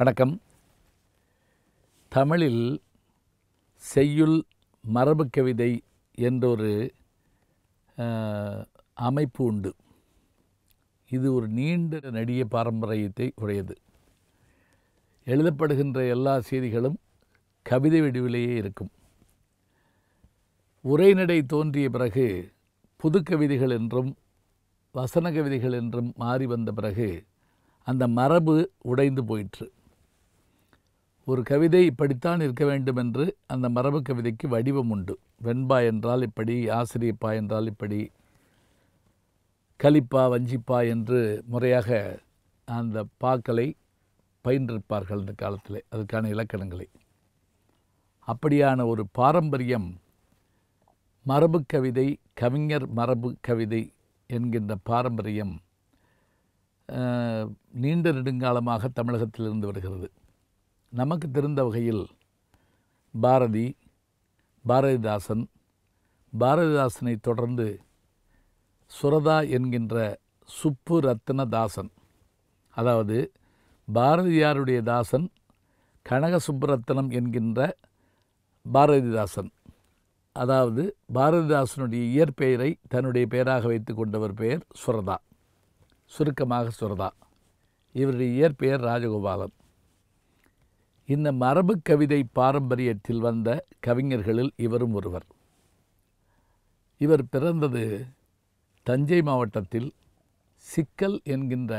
வணக்கம் தமிழில் செய்யுள் மரபு கவிதை என்றொரு அமைப்பு உண்டு இது ஒரு நீண்ட நடிக பாரம்பரியத்தை உடையது எழுதப்படுகின்ற எல்லா செய்திகளும் கவிதை வடிவிலேயே இருக்கும் உரைநடை தோன்றிய பிறகு புது கவிதைகள் என்றும் வசன கவிதைகள் என்றும் மாறி வந்த பிறகு அந்த மரபு உடைந்து போயிற்று ஒரு கவிதை இப்படித்தான் இருக்க வேண்டும் என்று அந்த மரபு கவிதைக்கு வடிவம் உண்டு வெண்பா என்றால் இப்படி ஆசிரியப்பா என்றால் இப்படி கலிப்பா வஞ்சிப்பா என்று முறையாக அந்த பாக்களை பயின்றிருப்பார்கள் இந்த காலத்தில் அதுக்கான இலக்கணங்களை அப்படியான ஒரு பாரம்பரியம் மரபு கவிதை கவிஞர் மரபு கவிதை என்கின்ற பாரம்பரியம் நீண்ட நெடுங்காலமாக தமிழகத்தில் இருந்து வருகிறது நமக்கு தெரிந்த வகையில் பாரதி பாரதிதாசன் பாரதிதாசனை தொடர்ந்து சுரதா என்கின்ற சுப்பு ரத்ன தாசன் அதாவது பாரதியாருடைய தாசன் கனக சுப்புரத்னம் என்கின்ற பாரதிதாசன் அதாவது பாரதிதாசனுடைய இயற்பெயரை தன்னுடைய பெயராக வைத்து கொண்டவர் பெயர் சுரதா சுருக்கமாக சுரதா இவருடைய இயற்பெயர் ராஜகோபாலன் இந்த மரபு கவிதை பாரம்பரியத்தில் வந்த கவிஞர்களில் இவரும் ஒருவர் இவர் பிறந்தது தஞ்சை மாவட்டத்தில் சிக்கல் என்கின்ற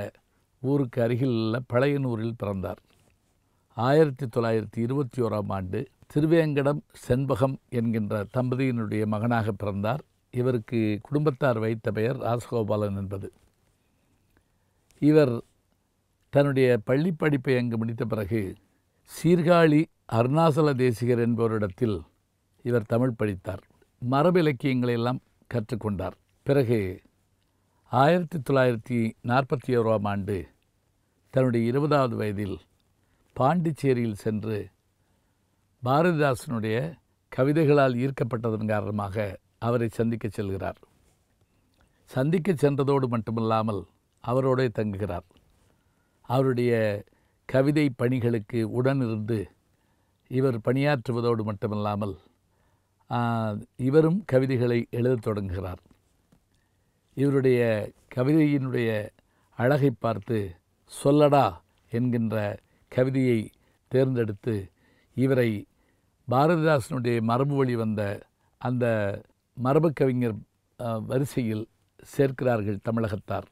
ஊருக்கு அருகில் உள்ள பழையனூரில் பிறந்தார் ஆயிரத்தி தொள்ளாயிரத்தி இருபத்தி ஓராம் ஆண்டு திருவேங்கடம் செண்பகம் என்கின்ற தம்பதியினுடைய மகனாக பிறந்தார் இவருக்கு குடும்பத்தார் வைத்த பெயர் ராசகோபாலன் என்பது இவர் தன்னுடைய பள்ளிப்படிப்பை படிப்பை அங்கு முடித்த பிறகு சீர்காழி அருணாசல தேசிகர் என்பவரிடத்தில் இவர் தமிழ் படித்தார் மரபு இலக்கியங்களை எல்லாம் கற்றுக்கொண்டார் பிறகு ஆயிரத்தி தொள்ளாயிரத்தி நாற்பத்தி ஓராம் ஆண்டு தன்னுடைய இருபதாவது வயதில் பாண்டிச்சேரியில் சென்று பாரதிதாசனுடைய கவிதைகளால் ஈர்க்கப்பட்டதன் காரணமாக அவரை சந்திக்க செல்கிறார் சந்திக்க சென்றதோடு மட்டுமில்லாமல் அவரோடே தங்குகிறார் அவருடைய கவிதை பணிகளுக்கு உடனிருந்து இவர் பணியாற்றுவதோடு மட்டுமல்லாமல் இவரும் கவிதைகளை எழுதத் தொடங்குகிறார் இவருடைய கவிதையினுடைய அழகை பார்த்து சொல்லடா என்கின்ற கவிதையை தேர்ந்தெடுத்து இவரை பாரதிதாசனுடைய மரபு வழி வந்த அந்த மரபு கவிஞர் வரிசையில் சேர்க்கிறார்கள் தமிழகத்தார்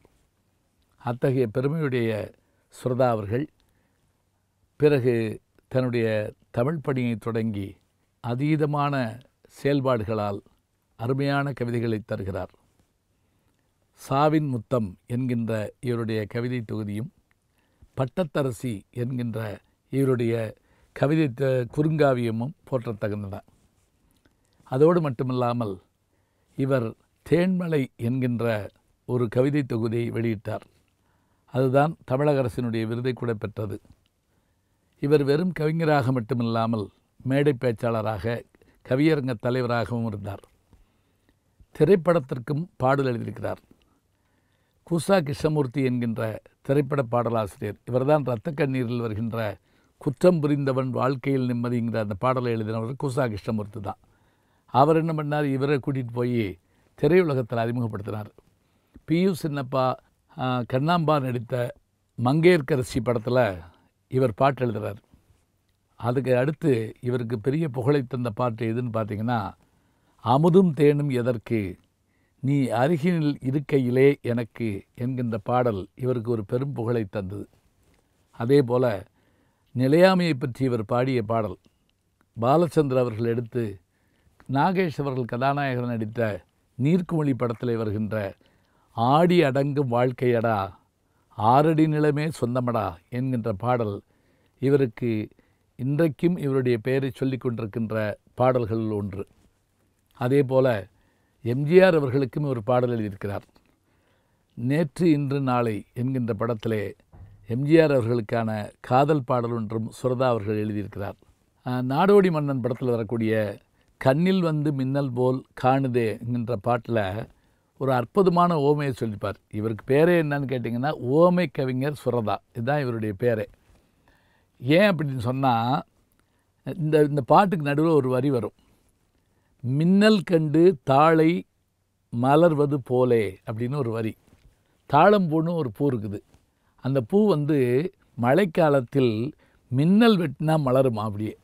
அத்தகைய பெருமையுடைய சுரதா அவர்கள் பிறகு தன்னுடைய தமிழ் பணியை தொடங்கி அதீதமான செயல்பாடுகளால் அருமையான கவிதைகளை தருகிறார் சாவின் முத்தம் என்கின்ற இவருடைய கவிதை தொகுதியும் பட்டத்தரசி என்கின்ற இவருடைய கவிதை குறுங்காவியமும் போற்றத்தகுந்தன அதோடு மட்டுமில்லாமல் இவர் தேன்மலை என்கின்ற ஒரு கவிதை தொகுதியை வெளியிட்டார் அதுதான் தமிழக அரசினுடைய விருதை கூட பெற்றது இவர் வெறும் கவிஞராக மட்டுமில்லாமல் மேடை பேச்சாளராக கவியரங்க தலைவராகவும் இருந்தார் திரைப்படத்திற்கும் பாடல் எழுதியிருக்கிறார் குசா கிருஷ்ணமூர்த்தி என்கின்ற திரைப்பட பாடலாசிரியர் இவர்தான் இரத்த கண்ணீரில் வருகின்ற குற்றம் புரிந்தவன் வாழ்க்கையில் நிம்மதிங்கிற அந்த பாடலை எழுதினவர் குசா கிருஷ்ணமூர்த்தி தான் அவர் என்ன பண்ணார் இவரை கூட்டிகிட்டு போய் திரையுலகத்தில் அறிமுகப்படுத்தினார் பியூ சின்னப்பா கண்ணாம்பா நடித்த மங்கையர்கரசி படத்தில் இவர் பாட்டு எழுதுகிறார் அதுக்கு அடுத்து இவருக்கு பெரிய புகழை தந்த பாட்டு எதுன்னு பார்த்தீங்கன்னா அமுதும் தேனும் எதற்கு நீ அருகினில் இருக்கையிலே எனக்கு என்கின்ற பாடல் இவருக்கு ஒரு பெரும் புகழை தந்தது அதே போல் நிலையாமையை பற்றி இவர் பாடிய பாடல் பாலச்சந்திர அவர்கள் எடுத்து நாகேஷ் அவர்கள் கதாநாயகன் நடித்த நீர்க்குமொழி படத்தில் வருகின்ற ஆடி அடங்கும் வாழ்க்கையடா ஆறடி நிலமே சொந்தமடா என்கின்ற பாடல் இவருக்கு இன்றைக்கும் இவருடைய பெயரை சொல்லி கொண்டிருக்கின்ற பாடல்கள் ஒன்று அதே போல் எம்ஜிஆர் அவர்களுக்கும் ஒரு பாடல் எழுதியிருக்கிறார் நேற்று இன்று நாளை என்கின்ற படத்திலே எம்ஜிஆர் அவர்களுக்கான காதல் பாடல் ஒன்றும் சுரதா அவர்கள் எழுதியிருக்கிறார் நாடோடி மன்னன் படத்தில் வரக்கூடிய கண்ணில் வந்து மின்னல் போல் காணுதே என்கின்ற பாட்டில் ஒரு அற்புதமான ஓமையை சொல்லிப்பார் இவருக்கு பேரே என்னன்னு கேட்டிங்கன்னா ஓமை கவிஞர் சுரதா இதுதான் இவருடைய பேரே ஏன் அப்படின்னு சொன்னால் இந்த இந்த பாட்டுக்கு நடுவில் ஒரு வரி வரும் மின்னல் கண்டு தாளை மலர்வது போலே அப்படின்னு ஒரு வரி தாழம்பூன்னு ஒரு பூ இருக்குது அந்த பூ வந்து மழைக்காலத்தில் மின்னல் வெட்டினா மலருமா அப்படியே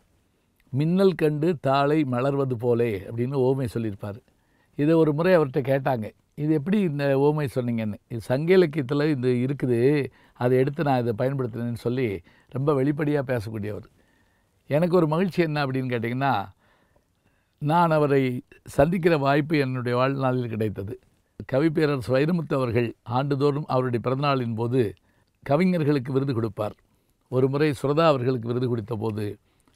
மின்னல் கண்டு தாளை மலர்வது போலே அப்படின்னு ஓமை சொல்லியிருப்பார் இதை ஒரு முறை அவர்கிட்ட கேட்டாங்க இது எப்படி இந்த ஓமை சொன்னீங்கன்னு இது சங்க இலக்கியத்தில் இது இருக்குது அதை எடுத்து நான் இதை பயன்படுத்தினேன்னு சொல்லி ரொம்ப வெளிப்படையாக பேசக்கூடியவர் எனக்கு ஒரு மகிழ்ச்சி என்ன அப்படின்னு கேட்டிங்கன்னா நான் அவரை சந்திக்கிற வாய்ப்பு என்னுடைய வாழ்நாளில் கிடைத்தது கவிப்பேரர் வைரமுத்து அவர்கள் ஆண்டுதோறும் அவருடைய பிறந்தநாளின் போது கவிஞர்களுக்கு விருது கொடுப்பார் ஒரு முறை சுரதா அவர்களுக்கு விருது கொடுத்த போது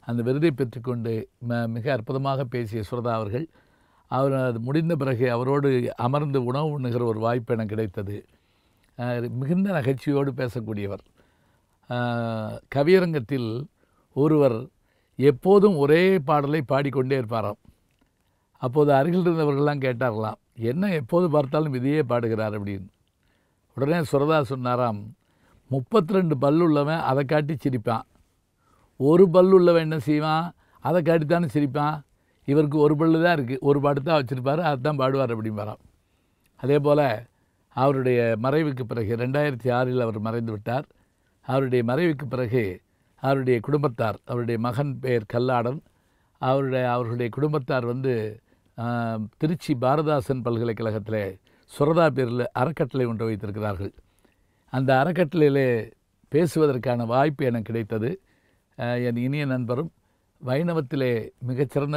அந்த விருதை பெற்றுக்கொண்டு ம மிக அற்புதமாக பேசிய சுரதா அவர்கள் அவர் அது முடிந்த பிறகு அவரோடு அமர்ந்து உணவு உண்ணுகிற ஒரு வாய்ப்பு எனக்கு கிடைத்தது மிகுந்த நகைச்சுவையோடு பேசக்கூடியவர் கவியரங்கத்தில் ஒருவர் எப்போதும் ஒரே பாடலை பாடிக்கொண்டே இருப்பாராம் அப்போது அருகில் இருந்தவர்கள்லாம் கேட்டார்களாம் என்ன எப்போது பார்த்தாலும் இதையே பாடுகிறார் அப்படின்னு உடனே சுரதா சொன்னாராம் முப்பத்தி ரெண்டு பல்லுள்ளவன் அதை காட்டி சிரிப்பான் ஒரு பல்லுள்ளவன் என்ன செய்வான் அதை காட்டித்தானே சிரிப்பான் இவருக்கு ஒரு பல்லு தான் இருக்குது ஒரு பாட்டு தான் வச்சுருப்பார் அதுதான் பாடுவார் அப்படிம்பாராம் அதே போல் அவருடைய மறைவுக்கு பிறகு ரெண்டாயிரத்தி ஆறில் அவர் மறைந்து விட்டார் அவருடைய மறைவுக்கு பிறகு அவருடைய குடும்பத்தார் அவருடைய மகன் பெயர் கல்லாடன் அவருடைய அவர்களுடைய குடும்பத்தார் வந்து திருச்சி பாரதாசன் பல்கலைக்கழகத்தில் சுரதா பேரில் அறக்கட்டளை ஒன்று வைத்திருக்கிறார்கள் அந்த அறக்கட்டளையிலே பேசுவதற்கான வாய்ப்பு எனக்கு கிடைத்தது என் இனிய நண்பரும் வைணவத்திலே மிகச்சிறந்த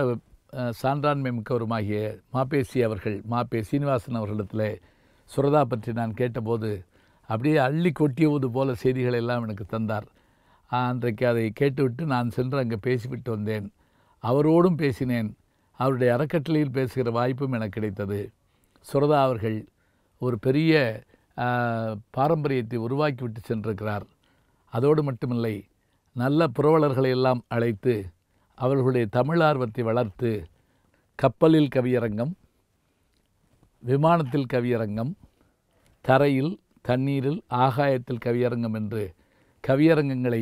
சான்றாண்மை மிக்கவருமாகிய மாப்பேசி அவர்கள் மாப்பே சீனிவாசன் அவர்களிடத்தில் சுரதா பற்றி நான் கேட்டபோது அப்படியே அள்ளி கொட்டியவது போல செய்திகளை எல்லாம் எனக்கு தந்தார் அன்றைக்கு அதை கேட்டுவிட்டு நான் சென்று அங்கே பேசிவிட்டு வந்தேன் அவரோடும் பேசினேன் அவருடைய அறக்கட்டளையில் பேசுகிற வாய்ப்பும் எனக்கு கிடைத்தது சுரதா அவர்கள் ஒரு பெரிய பாரம்பரியத்தை உருவாக்கிவிட்டு சென்றிருக்கிறார் அதோடு மட்டுமில்லை நல்ல புரவலர்களை எல்லாம் அழைத்து அவர்களுடைய தமிழார்வத்தை வளர்த்து கப்பலில் கவியரங்கம் விமானத்தில் கவியரங்கம் தரையில் தண்ணீரில் ஆகாயத்தில் கவியரங்கம் என்று கவியரங்கங்களை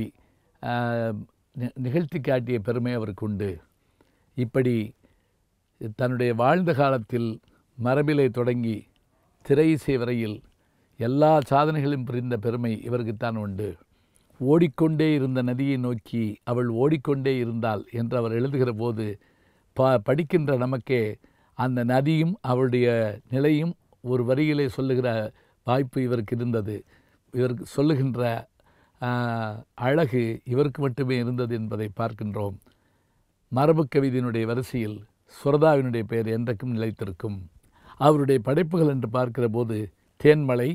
நிகழ்த்தி காட்டிய பெருமை அவருக்கு உண்டு இப்படி தன்னுடைய வாழ்ந்த காலத்தில் மரபிலே தொடங்கி திரை இசை வரையில் எல்லா சாதனைகளும் புரிந்த பெருமை இவருக்குத்தான் உண்டு ஓடிக்கொண்டே இருந்த நதியை நோக்கி அவள் ஓடிக்கொண்டே இருந்தாள் என்று அவர் எழுதுகிற போது ப படிக்கின்ற நமக்கே அந்த நதியும் அவளுடைய நிலையும் ஒரு வரியிலே சொல்லுகிற வாய்ப்பு இவருக்கு இருந்தது இவருக்கு சொல்லுகின்ற அழகு இவருக்கு மட்டுமே இருந்தது என்பதை பார்க்கின்றோம் மரபு கவிதையினுடைய வரிசையில் சுரதாவினுடைய பெயர் என்றைக்கும் நிலைத்திருக்கும் அவருடைய படைப்புகள் என்று பார்க்கிற போது தேன்மலை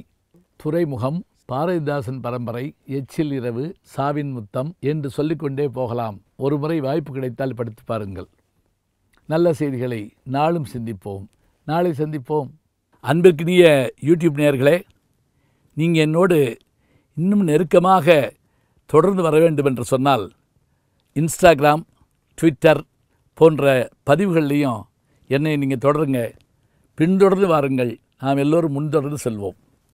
துறைமுகம் பாரதிதாசன் பரம்பரை எச்சில் இரவு சாவின் முத்தம் என்று சொல்லிக்கொண்டே போகலாம் ஒருமுறை வாய்ப்பு கிடைத்தால் படித்து பாருங்கள் நல்ல செய்திகளை நாளும் சிந்திப்போம் நாளை சந்திப்போம் அன்பிற்கினிய யூடியூப் நேர்களே நீங்கள் என்னோடு இன்னும் நெருக்கமாக தொடர்ந்து வர வேண்டும் என்று சொன்னால் இன்ஸ்டாகிராம் ட்விட்டர் போன்ற பதிவுகள்லேயும் என்னை நீங்கள் தொடருங்க பின்தொடர்ந்து வாருங்கள் நாம் எல்லோரும் முன்தொடர்ந்து செல்வோம்